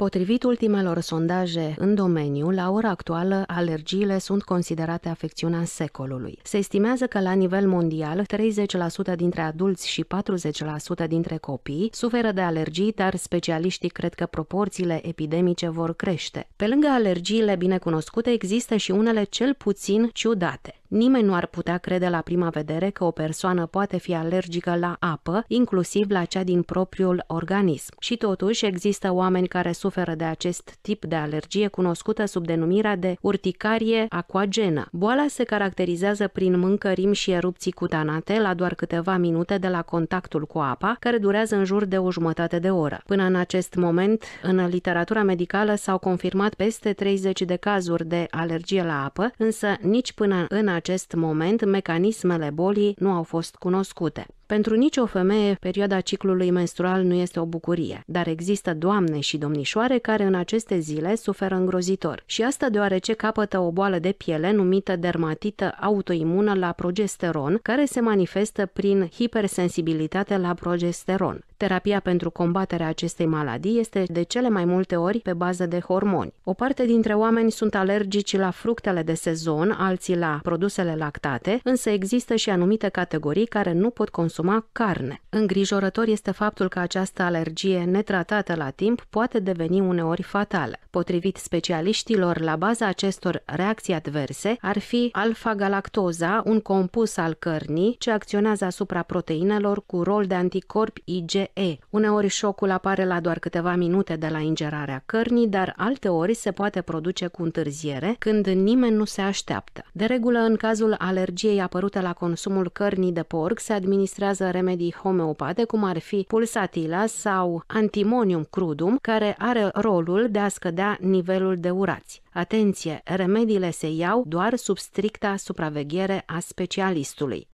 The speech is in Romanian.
Potrivit ultimelor sondaje în domeniu, la ora actuală, alergiile sunt considerate afecțiunea secolului. Se estimează că la nivel mondial, 30% dintre adulți și 40% dintre copii suferă de alergii, dar specialiștii cred că proporțiile epidemice vor crește. Pe lângă alergiile binecunoscute, există și unele cel puțin ciudate. Nimeni nu ar putea crede la prima vedere că o persoană poate fi alergică la apă, inclusiv la cea din propriul organism. Și totuși există oameni care suferă suferă de acest tip de alergie cunoscută sub denumirea de urticarie aquagenă. Boala se caracterizează prin mâncărimi și erupții cutanate la doar câteva minute de la contactul cu apa, care durează în jur de o jumătate de oră. Până în acest moment, în literatura medicală s-au confirmat peste 30 de cazuri de alergie la apă, însă nici până în acest moment mecanismele bolii nu au fost cunoscute. Pentru nicio femeie, perioada ciclului menstrual nu este o bucurie, dar există doamne și domnișoare care în aceste zile suferă îngrozitor. Și asta deoarece capătă o boală de piele numită dermatită autoimună la progesteron, care se manifestă prin hipersensibilitate la progesteron. Terapia pentru combaterea acestei maladii este de cele mai multe ori pe bază de hormoni. O parte dintre oameni sunt alergici la fructele de sezon, alții la produsele lactate, însă există și anumite categorii care nu pot consuma carne. Îngrijorător este faptul că această alergie netratată la timp poate deveni uneori fatală. Potrivit specialiștilor, la baza acestor reacții adverse ar fi alfa-galactoza, un compus al cărnii ce acționează asupra proteinelor cu rol de anticorpi IgE E. Uneori șocul apare la doar câteva minute de la ingerarea cărnii, dar alteori se poate produce cu întârziere, când nimeni nu se așteaptă. De regulă, în cazul alergiei apărute la consumul cărnii de porc, se administrează remedii homeopate, cum ar fi pulsatila sau antimonium crudum, care are rolul de a scădea nivelul de urați. Atenție, remediile se iau doar sub stricta supraveghere a specialistului.